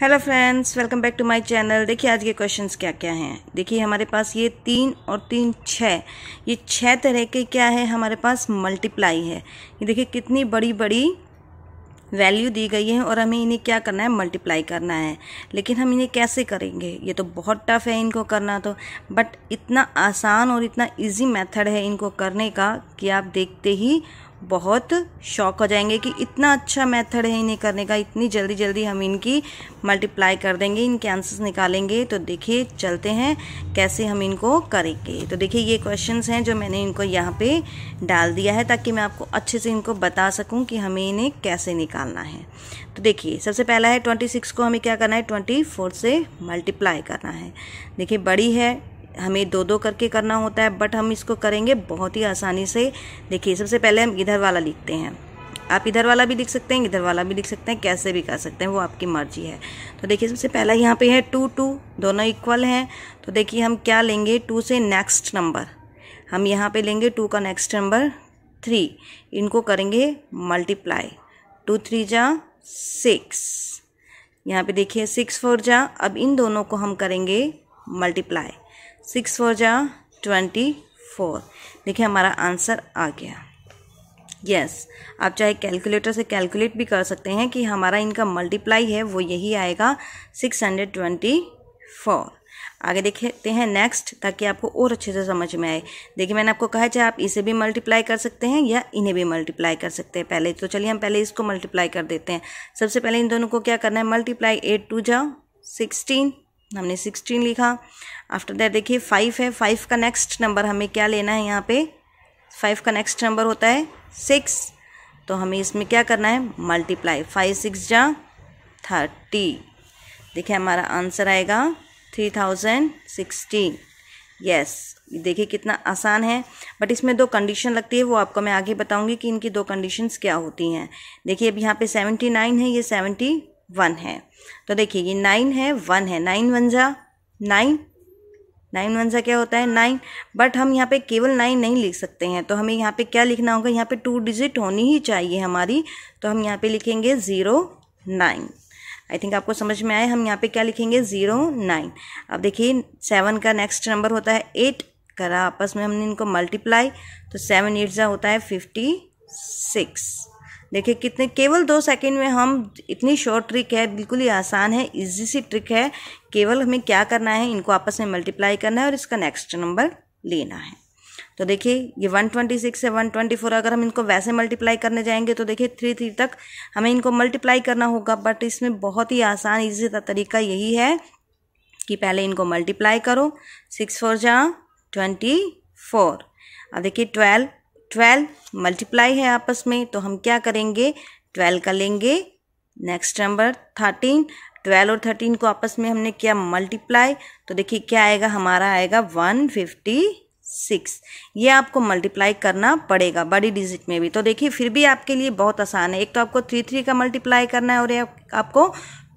hello friends welcome back to my channel देखिए आज के क्वेश्चंस क्या क्या हैं देखिए हमारे पास ये तीन और तीन छः ये छः तरह के क्या है हमारे पास मल्टीप्लाई है ये देखिए कितनी बड़ी बड़ी वैल्यू दी गई है और हमें इन्हें क्या करना है मल्टीप्लाई करना है लेकिन हम इन्हें कैसे करेंगे ये तो बहुत टफ है इनको करना तो बट इतना आसान और इतना इजी मेथड है इनको करने का कि आप देखते ही बहुत शौक हो जाएंगे कि इतना अच्छा मेथड है इन्हें करने का इतनी जल्दी जल्दी हम इनकी मल्टीप्लाई कर देंगे इनके आंसर्स निकालेंगे तो देखिए चलते हैं कैसे हम इनको करेंगे तो देखिए ये क्वेश्चंस हैं जो मैंने इनको यहाँ पे डाल दिया है ताकि मैं आपको अच्छे से इनको बता सकूँ कि हमें इन्हें कैसे निकालना है तो देखिए सबसे पहला है ट्वेंटी सिक्स को हमें क्या करना है ट्वेंटी से मल्टीप्लाई करना है देखिए बड़ी है हमें दो दो करके करना होता है बट हम इसको करेंगे बहुत ही आसानी से देखिए सबसे पहले हम इधर वाला लिखते हैं आप इधर वाला भी लिख सकते हैं इधर वाला भी लिख सकते हैं कैसे भी कर सकते हैं वो आपकी मर्जी है तो देखिए सबसे पहला यहाँ पे है टू टू दोनों इक्वल हैं तो देखिए हम क्या लेंगे टू से नेक्स्ट नंबर हम यहाँ पे लेंगे टू का नेक्स्ट नंबर थ्री इनको करेंगे मल्टीप्लाई टू थ्री जा सिक्स यहाँ पे देखिए सिक्स फोर जा अब इन दोनों को हम करेंगे मल्टीप्लाई सिक्स फोर जा ट्वेंटी फोर देखिए हमारा आंसर आ गया यस yes, आप चाहे कैलकुलेटर से कैलकुलेट भी कर सकते हैं कि हमारा इनका मल्टीप्लाई है वो यही आएगा सिक्स हंड्रेड ट्वेंटी फोर आगे देखते हैं नेक्स्ट ताकि आपको और अच्छे से समझ में आए देखिए मैंने आपको कहा चाहे आप इसे भी मल्टीप्लाई कर सकते हैं या इन्हें भी मल्टीप्लाई कर सकते हैं पहले तो चलिए हम पहले इसको मल्टीप्लाई कर देते हैं सबसे पहले इन दोनों को क्या करना है मल्टीप्लाई एट टू जाओ सिक्सटीन हमने सिक्सटीन लिखा आफ्टर दैट देखिए फाइव है फाइव का नेक्स्ट नंबर हमें क्या लेना है यहाँ पे फाइव का नेक्स्ट नंबर होता है सिक्स तो हमें इसमें क्या करना है मल्टीप्लाई फाइव सिक्स जा थर्टी देखिए हमारा आंसर आएगा थ्री थाउजेंड सिक्सटीन यस देखिए कितना आसान है बट इसमें दो कंडीशन लगती है वो आपको मैं आगे बताऊंगी कि इनकी दो कंडीशंस क्या होती हैं देखिए अब यहाँ पे सेवेंटी नाइन है ये सेवेंटी वन है तो देखिए ये नाइन है वन है नाइन वन जा नाइन नाइन वन सा क्या होता है नाइन बट हम यहाँ पे केवल नाइन नहीं लिख सकते हैं तो हमें यहाँ पे क्या लिखना होगा यहाँ पे टू डिजिट होनी ही चाहिए हमारी तो हम यहाँ पे लिखेंगे ज़ीरो नाइन आई थिंक आपको समझ में आए हम यहाँ पे क्या लिखेंगे ज़ीरो नाइन अब देखिए सेवन का नेक्स्ट नंबर होता है एट करा आपस में हमने इनको मल्टीप्लाई तो सेवन एट ज़ा होता है फिफ्टी सिक्स देखिए कितने केवल दो सेकंड में हम इतनी शॉर्ट ट्रिक है बिल्कुल ही आसान है इजी सी ट्रिक है केवल हमें क्या करना है इनको आपस में मल्टीप्लाई करना है और इसका नेक्स्ट नंबर लेना है तो देखिए ये 126 है 124 अगर हम इनको वैसे मल्टीप्लाई करने जाएंगे तो देखिए थ्री थ्री तक हमें इनको मल्टीप्लाई करना होगा बट इसमें बहुत ही आसान इजी तरीका यही है कि पहले इनको मल्टीप्लाई करो सिक्स फोर जा ट्वेंटी फोर अब देखिए ट्वेल्व ट्वेल्व मल्टीप्लाई है आपस में तो हम क्या करेंगे ट्वेल्व का लेंगे नेक्स्ट नंबर थर्टीन ट्वेल्व और थर्टीन को आपस में हमने किया मल्टीप्लाई तो देखिए क्या आएगा हमारा आएगा वन फिफ्टी सिक्स ये आपको मल्टीप्लाई करना पड़ेगा बड़ी डिजिट में भी तो देखिए फिर भी आपके लिए बहुत आसान है एक तो आपको थ्री थ्री का मल्टीप्लाई करना है और आपको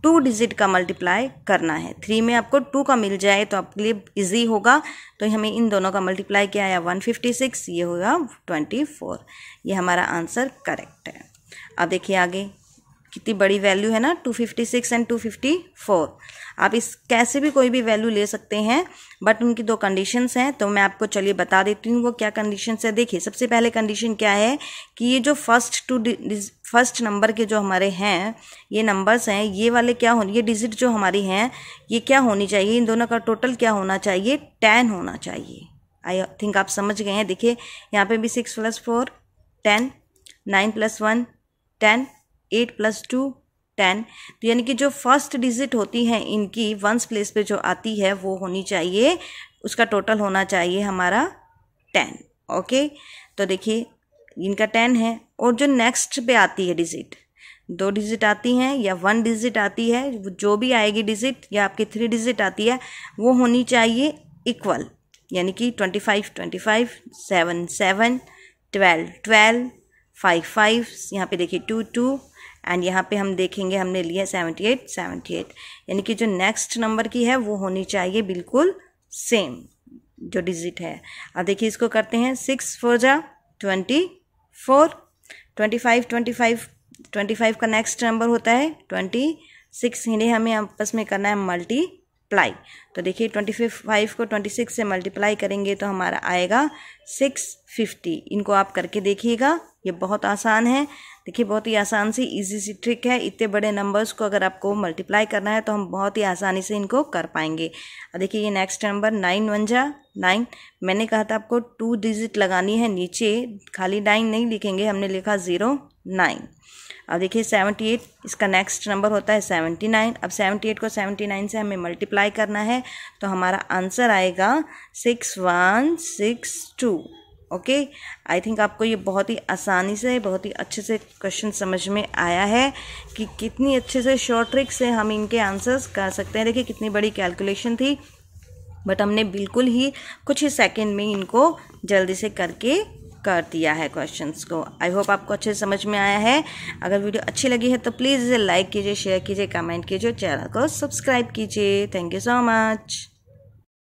टू डिजिट का मल्टीप्लाई करना है थ्री में आपको टू का मिल जाए तो आपके लिए इजी होगा तो हमें इन दोनों का मल्टीप्लाई क्या आया 156 ये होगा 24 ये हमारा आंसर करेक्ट है अब देखिए आगे कितनी बड़ी वैल्यू है ना 256 एंड 254 आप इस कैसे भी कोई भी वैल्यू ले सकते हैं बट उनकी दो कंडीशंस हैं तो मैं आपको चलिए बता देती हूँ वो क्या कंडीशंस है देखिए सबसे पहले कंडीशन क्या है कि ये जो फर्स्ट टू फर्स्ट नंबर के जो हमारे हैं ये नंबर्स हैं ये वाले क्या हो ये डिजिट जो हमारी हैं ये क्या होनी चाहिए इन दोनों का टोटल क्या होना चाहिए टेन होना चाहिए आई थिंक आप समझ गए हैं देखिए यहाँ पर भी six plus four ten nine plus one ten eight plus two ten तो यानी कि जो फर्स्ट डिजिट होती है इनकी वंस प्लेस पे जो आती है वो होनी चाहिए उसका टोटल होना चाहिए हमारा टेन ओके तो देखिए इनका टेन है और जो नेक्स्ट पे आती है डिजिट दो डिजिट आती हैं या वन डिजिट आती है जो भी आएगी डिजिट या आपकी थ्री डिजिट आती है वो होनी चाहिए इक्वल यानी कि twenty five twenty five seven seven twelve twelve five five यहाँ पे देखिए टू टू एंड यहाँ पे हम देखेंगे हमने लिए सेवेंटी एट सेवेंटी एट यानी कि जो नेक्स्ट नंबर की है वो होनी चाहिए बिल्कुल सेम जो डिजिट है अब देखिए इसको करते हैं सिक्स फोर जा twenty four twenty five twenty five twenty five का नेक्स्ट नंबर होता है ट्वेंटी सिक्स इन्हें हमें आपस में करना है मल्टी प्लाई तो देखिए ट्वेंटी फाइव को ट्वेंटी सिक्स से मल्टीप्लाई करेंगे तो हमारा आएगा सिक्स फिफ्टी इनको आप करके देखिएगा ये बहुत आसान है देखिए बहुत ही आसान सी इजी सी ट्रिक है इतने बड़े नंबर्स को अगर आपको मल्टीप्लाई करना है तो हम बहुत ही आसानी से इनको कर पाएंगे और देखिए ये नेक्स्ट नंबर नाइन वन जा नाइन मैंने कहा था आपको टू डिजिट लगानी है नीचे खाली नाइन नहीं लिखेंगे हमने लिखा ज़ीरो नाइन अब देखिए सेवेंटी एट इसका नेक्स्ट नंबर होता है सेवेंटी नाइन अब सेवेंटी एट को सेवेंटी नाइन से हमें मल्टीप्लाई करना है तो हमारा आंसर आएगा six one six two okay I think आपको ये बहुत ही आसानी से बहुत ही अच्छे से क्वेश्चन समझ में आया है कि कितनी अच्छे से शॉर्ट ट्रिक से हम इनके आंसर्स कर सकते हैं देखिए कितनी बड़ी कैलकुलेशन थी बट हमने बिल्कुल ही कुछ ही सेकेंड में इनको जल्दी से करके कर दिया है क्वेश्चंस को आई होप आपको अच्छे से समझ में आया है अगर वीडियो अच्छी लगी है तो प्लीज़ इसे लाइक कीजिए शेयर कीजिए कमेंट कीजिए चैनल को सब्सक्राइब कीजिए थैंक यू सो मच